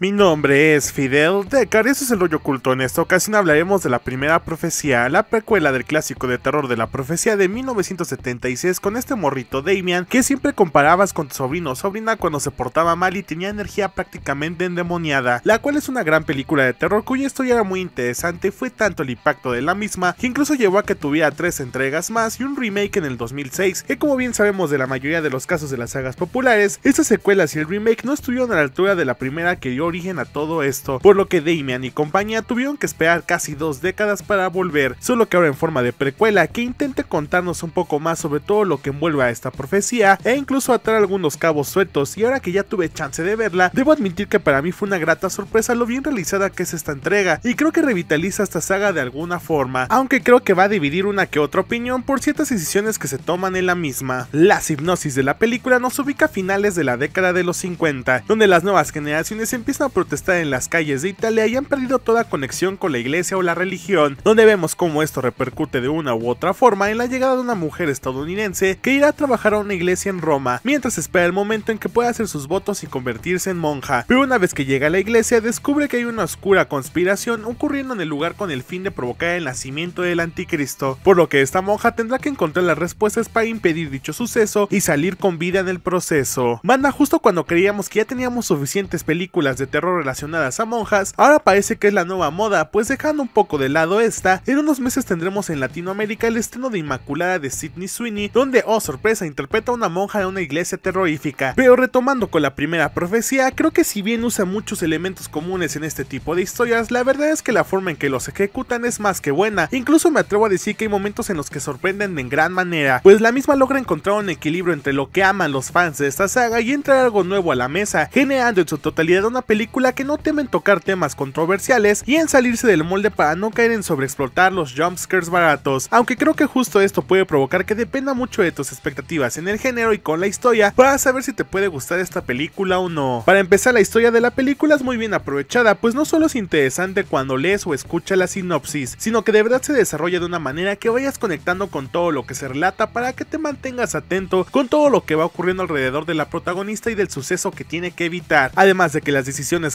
Mi nombre es Fidel Decker y eso es el hoyo oculto. En esta ocasión hablaremos de la primera profecía, la precuela del clásico de terror de la profecía de 1976 con este morrito Damian que siempre comparabas con tu sobrino o sobrina cuando se portaba mal y tenía energía prácticamente endemoniada, la cual es una gran película de terror cuya historia era muy interesante, fue tanto el impacto de la misma que incluso llevó a que tuviera tres entregas más y un remake en el 2006, y como bien sabemos de la mayoría de los casos de las sagas populares, estas secuelas y el remake no estuvieron a la altura de la primera que yo origen a todo esto, por lo que Damian y compañía tuvieron que esperar casi dos décadas para volver, solo que ahora en forma de precuela que intente contarnos un poco más sobre todo lo que envuelve a esta profecía e incluso atar algunos cabos sueltos y ahora que ya tuve chance de verla, debo admitir que para mí fue una grata sorpresa lo bien realizada que es esta entrega y creo que revitaliza esta saga de alguna forma, aunque creo que va a dividir una que otra opinión por ciertas decisiones que se toman en la misma. La hipnosis de la película nos ubica a finales de la década de los 50, donde las nuevas generaciones empiezan a protestar en las calles de Italia y han perdido toda conexión con la iglesia o la religión, donde vemos cómo esto repercute de una u otra forma en la llegada de una mujer estadounidense que irá a trabajar a una iglesia en Roma, mientras espera el momento en que pueda hacer sus votos y convertirse en monja. Pero una vez que llega a la iglesia, descubre que hay una oscura conspiración ocurriendo en el lugar con el fin de provocar el nacimiento del anticristo, por lo que esta monja tendrá que encontrar las respuestas para impedir dicho suceso y salir con vida en el proceso. Manda justo cuando creíamos que ya teníamos suficientes películas de terror relacionadas a monjas, ahora parece que es la nueva moda, pues dejando un poco de lado esta, en unos meses tendremos en Latinoamérica el estreno de Inmaculada de Sidney Sweeney, donde, oh sorpresa, interpreta a una monja de una iglesia terrorífica. Pero retomando con la primera profecía, creo que si bien usa muchos elementos comunes en este tipo de historias, la verdad es que la forma en que los ejecutan es más que buena, incluso me atrevo a decir que hay momentos en los que sorprenden en gran manera, pues la misma logra encontrar un equilibrio entre lo que aman los fans de esta saga y entrar algo nuevo a la mesa, generando en su totalidad una película que no temen tocar temas controversiales y en salirse del molde para no caer en sobreexplotar los jumpscares baratos, aunque creo que justo esto puede provocar que dependa mucho de tus expectativas en el género y con la historia para saber si te puede gustar esta película o no. Para empezar, la historia de la película es muy bien aprovechada, pues no solo es interesante cuando lees o escuchas la sinopsis, sino que de verdad se desarrolla de una manera que vayas conectando con todo lo que se relata para que te mantengas atento con todo lo que va ocurriendo alrededor de la protagonista y del suceso que tiene que evitar, además de que las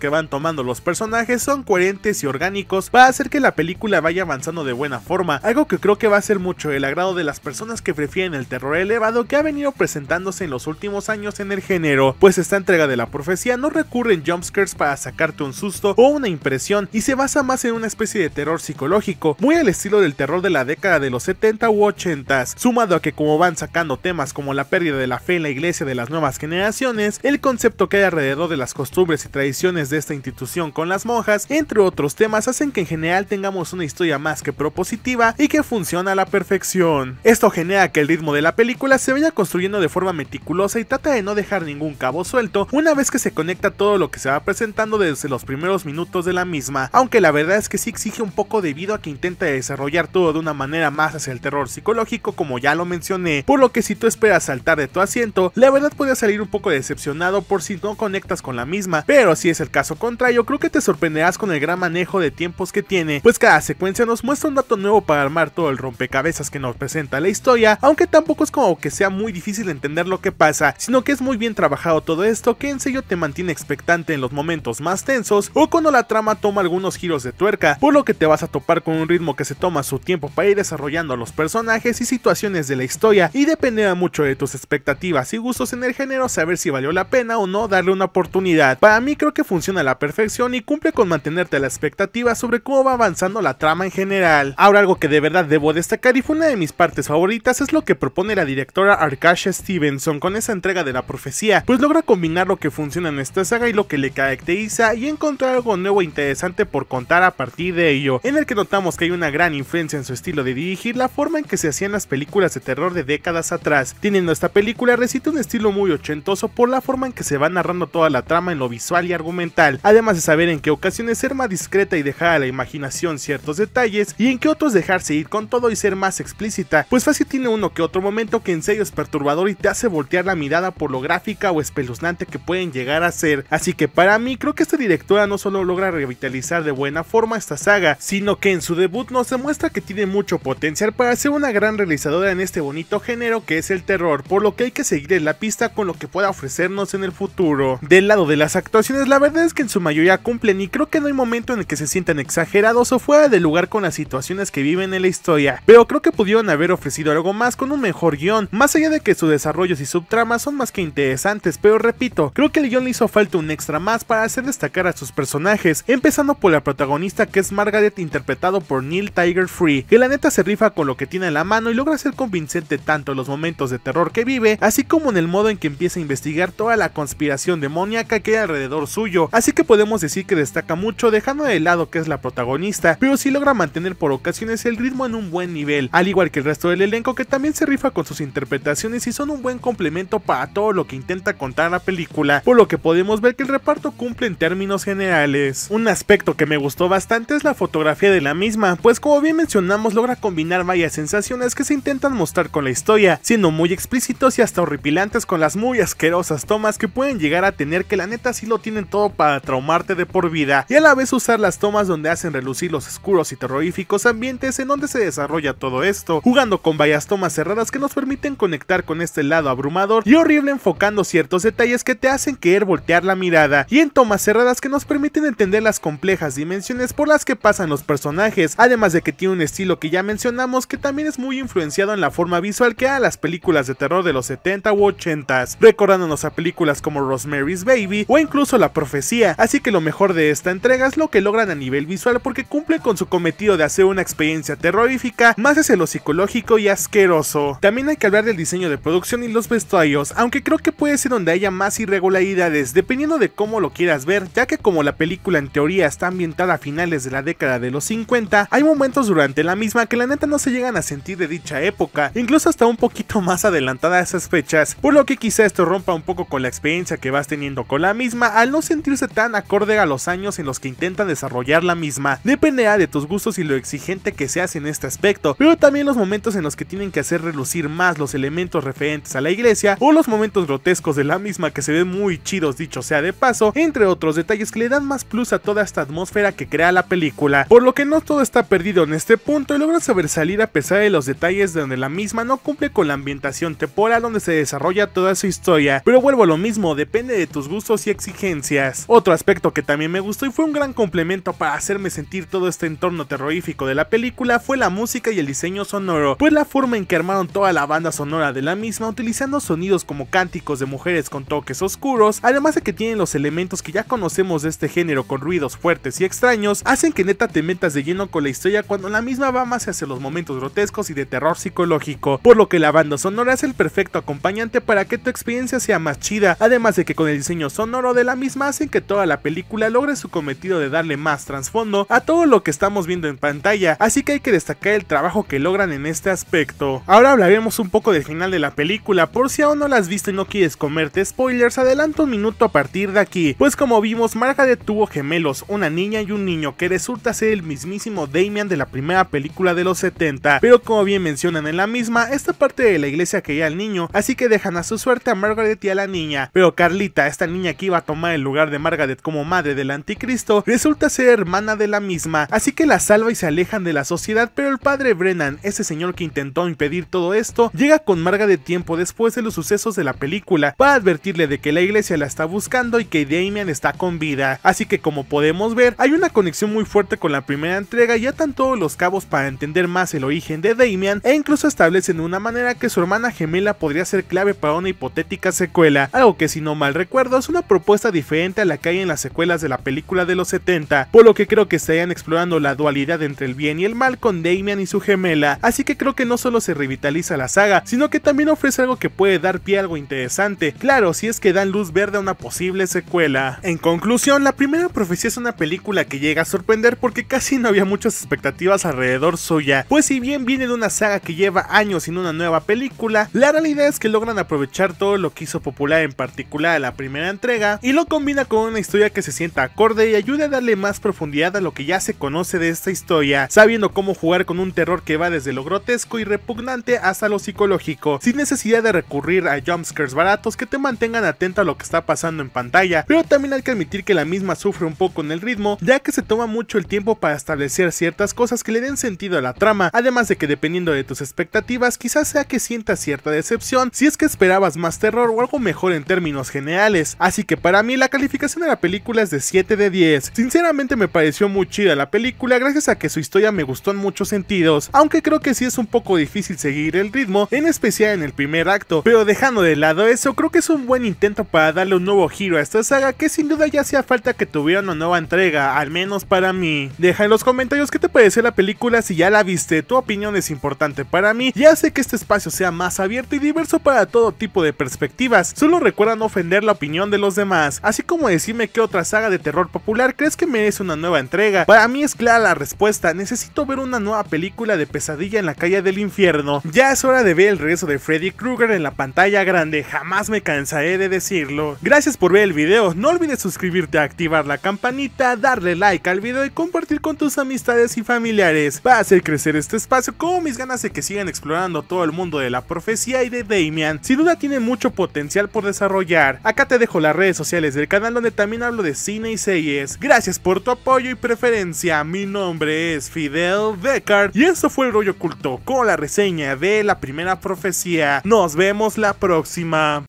que van tomando los personajes son coherentes y orgánicos va a hacer que la película vaya avanzando de buena forma, algo que creo que va a ser mucho el agrado de las personas que prefieren el terror elevado que ha venido presentándose en los últimos años en el género, pues esta entrega de la profecía no recurre en jumpscares para sacarte un susto o una impresión y se basa más en una especie de terror psicológico, muy al estilo del terror de la década de los 70 u 80, sumado a que como van sacando temas como la pérdida de la fe en la iglesia de las nuevas generaciones, el concepto que hay alrededor de las costumbres y tradiciones de esta institución con las monjas, entre otros temas, hacen que en general tengamos una historia más que propositiva y que funciona a la perfección. Esto genera que el ritmo de la película se vaya construyendo de forma meticulosa y trata de no dejar ningún cabo suelto una vez que se conecta todo lo que se va presentando desde los primeros minutos de la misma, aunque la verdad es que sí exige un poco debido a que intenta desarrollar todo de una manera más hacia el terror psicológico como ya lo mencioné, por lo que si tú esperas saltar de tu asiento, la verdad puede salir un poco decepcionado por si no conectas con la misma, pero si si es el caso contrario, creo que te sorprenderás con el gran manejo de tiempos que tiene, pues cada secuencia nos muestra un dato nuevo para armar todo el rompecabezas que nos presenta la historia, aunque tampoco es como que sea muy difícil entender lo que pasa, sino que es muy bien trabajado todo esto que en serio te mantiene expectante en los momentos más tensos o cuando la trama toma algunos giros de tuerca, por lo que te vas a topar con un ritmo que se toma su tiempo para ir desarrollando los personajes y situaciones de la historia y dependerá mucho de tus expectativas y gustos en el género saber si valió la pena o no darle una oportunidad. Para mí creo que que funciona a la perfección y cumple con mantenerte a la expectativa sobre cómo va avanzando la trama en general. Ahora algo que de verdad debo destacar y fue una de mis partes favoritas es lo que propone la directora Arkasha Stevenson con esa entrega de la profecía, pues logra combinar lo que funciona en esta saga y lo que le caracteriza y encontrar algo nuevo e interesante por contar a partir de ello, en el que notamos que hay una gran influencia en su estilo de dirigir, la forma en que se hacían las películas de terror de décadas atrás. Teniendo esta película recita un estilo muy ochentoso por la forma en que se va narrando toda la trama en lo visual y argumental, además de saber en qué ocasiones ser más discreta y dejar a la imaginación ciertos detalles y en qué otros dejarse ir con todo y ser más explícita, pues fácil tiene uno que otro momento que en serio es perturbador y te hace voltear la mirada por lo gráfica o espeluznante que pueden llegar a ser, así que para mí creo que esta directora no solo logra revitalizar de buena forma esta saga, sino que en su debut nos demuestra que tiene mucho potencial para ser una gran realizadora en este bonito género que es el terror, por lo que hay que seguir en la pista con lo que pueda ofrecernos en el futuro. Del lado de las actuaciones pues, la verdad es que en su mayoría cumplen y creo que no hay momento en el que se sientan exagerados o fuera de lugar con las situaciones que viven en la historia, pero creo que pudieron haber ofrecido algo más con un mejor guión, más allá de que sus desarrollos y subtramas son más que interesantes, pero repito, creo que el guión le hizo falta un extra más para hacer destacar a sus personajes, empezando por la protagonista que es Margaret interpretado por Neil Tiger Free, que la neta se rifa con lo que tiene en la mano y logra ser convincente tanto en los momentos de terror que vive, así como en el modo en que empieza a investigar toda la conspiración demoníaca que hay alrededor suyo, así que podemos decir que destaca mucho dejando de lado que es la protagonista, pero sí logra mantener por ocasiones el ritmo en un buen nivel, al igual que el resto del elenco que también se rifa con sus interpretaciones y son un buen complemento para todo lo que intenta contar la película, por lo que podemos ver que el reparto cumple en términos generales. Un aspecto que me gustó bastante es la fotografía de la misma, pues como bien mencionamos logra combinar varias sensaciones que se intentan mostrar con la historia, siendo muy explícitos y hasta horripilantes con las muy asquerosas tomas que pueden llegar a tener que la neta sí lo tienen todo para traumarte de por vida y a la vez usar las tomas donde hacen relucir los oscuros y terroríficos ambientes en donde se desarrolla todo esto, jugando con varias tomas cerradas que nos permiten conectar con este lado abrumador y horrible enfocando ciertos detalles que te hacen querer voltear la mirada y en tomas cerradas que nos permiten entender las complejas dimensiones por las que pasan los personajes, además de que tiene un estilo que ya mencionamos que también es muy influenciado en la forma visual que a las películas de terror de los 70 u 80s, recordándonos a películas como Rosemary's Baby o incluso la profecía, así que lo mejor de esta entrega es lo que logran a nivel visual porque cumple con su cometido de hacer una experiencia terrorífica más hacia lo psicológico y asqueroso. También hay que hablar del diseño de producción y los vestuarios, aunque creo que puede ser donde haya más irregularidades, dependiendo de cómo lo quieras ver, ya que como la película en teoría está ambientada a finales de la década de los 50, hay momentos durante la misma que la neta no se llegan a sentir de dicha época, incluso hasta un poquito más adelantada a esas fechas, por lo que quizá esto rompa un poco con la experiencia que vas teniendo con la misma al no sentirse tan acorde a los años en los que intentan desarrollar la misma. Dependerá de tus gustos y lo exigente que seas en este aspecto, pero también los momentos en los que tienen que hacer relucir más los elementos referentes a la iglesia o los momentos grotescos de la misma que se ven muy chidos dicho sea de paso, entre otros detalles que le dan más plus a toda esta atmósfera que crea la película, por lo que no todo está perdido en este punto y logra salir a pesar de los detalles donde la misma no cumple con la ambientación temporal donde se desarrolla toda su historia, pero vuelvo a lo mismo, depende de tus gustos y exigencias. Otro aspecto que también me gustó y fue un gran complemento para hacerme sentir todo este entorno terrorífico de la película fue la música y el diseño sonoro, pues la forma en que armaron toda la banda sonora de la misma utilizando sonidos como cánticos de mujeres con toques oscuros, además de que tienen los elementos que ya conocemos de este género con ruidos fuertes y extraños, hacen que neta te metas de lleno con la historia cuando la misma va más hacia los momentos grotescos y de terror psicológico, por lo que la banda sonora es el perfecto acompañante para que tu experiencia sea más chida, además de que con el diseño sonoro de la misma hacen que toda la película logre su cometido de darle más trasfondo a todo lo que estamos viendo en pantalla, así que hay que destacar el trabajo que logran en este aspecto. Ahora hablaremos un poco del final de la película, por si aún no la has visto y no quieres comerte spoilers, adelanto un minuto a partir de aquí, pues como vimos Margaret tuvo gemelos, una niña y un niño que resulta ser el mismísimo Damian de la primera película de los 70, pero como bien mencionan en la misma, esta parte de la iglesia quería al niño, así que dejan a su suerte a Margaret y a la niña, pero Carlita, esta niña que iba a tomar el lugar de Margaret como madre del anticristo, resulta ser hermana de la misma, así que la salva y se alejan de la sociedad, pero el padre Brennan, ese señor que intentó impedir todo esto, llega con Margaret tiempo después de los sucesos de la película, para advertirle de que la iglesia la está buscando y que Damian está con vida, así que como podemos ver, hay una conexión muy fuerte con la primera entrega y atan todos los cabos para entender más el origen de Damian e incluso establecen una manera que su hermana gemela podría ser clave para una hipotética secuela, algo que si no mal recuerdo es una propuesta diferente a la que hay en las secuelas de la película de los 70, por lo que creo que estarían explorando la dualidad entre el bien y el mal con Damian y su gemela, así que creo que no solo se revitaliza la saga, sino que también ofrece algo que puede dar pie a algo interesante, claro, si es que dan luz verde a una posible secuela. En conclusión, la primera profecía es una película que llega a sorprender porque casi no había muchas expectativas alrededor suya, pues si bien viene de una saga que lleva años sin una nueva película, la realidad es que logran aprovechar todo lo que hizo popular en particular la primera entrega y lo convierten combina con una historia que se sienta acorde y ayude a darle más profundidad a lo que ya se conoce de esta historia, sabiendo cómo jugar con un terror que va desde lo grotesco y repugnante hasta lo psicológico, sin necesidad de recurrir a jumpscares baratos que te mantengan atento a lo que está pasando en pantalla, pero también hay que admitir que la misma sufre un poco en el ritmo, ya que se toma mucho el tiempo para establecer ciertas cosas que le den sentido a la trama, además de que dependiendo de tus expectativas quizás sea que sientas cierta decepción si es que esperabas más terror o algo mejor en términos generales, así que para mí la calificación de la película es de 7 de 10. Sinceramente me pareció muy chida la película gracias a que su historia me gustó en muchos sentidos, aunque creo que sí es un poco difícil seguir el ritmo, en especial en el primer acto, pero dejando de lado eso, creo que es un buen intento para darle un nuevo giro a esta saga que sin duda ya hacía falta que tuviera una nueva entrega, al menos para mí. Deja en los comentarios qué te pareció la película si ya la viste, tu opinión es importante para mí ya sé que este espacio sea más abierto y diverso para todo tipo de perspectivas, solo recuerda no ofender la opinión de los demás, así como decirme qué otra saga de terror popular crees que merece una nueva entrega. Para mí es clara la respuesta, necesito ver una nueva película de pesadilla en la calle del infierno. Ya es hora de ver el regreso de Freddy Krueger en la pantalla grande, jamás me cansaré de decirlo. Gracias por ver el video, no olvides suscribirte, activar la campanita, darle like al video y compartir con tus amistades y familiares. para hacer crecer este espacio como mis ganas de que sigan explorando todo el mundo de la profecía y de Damian. Sin duda tiene mucho potencial por desarrollar. Acá te dejo las redes sociales del canal canal donde también hablo de cine y series. Gracias por tu apoyo y preferencia. Mi nombre es Fidel Deckard y esto fue el rollo oculto con la reseña de la primera profecía. Nos vemos la próxima.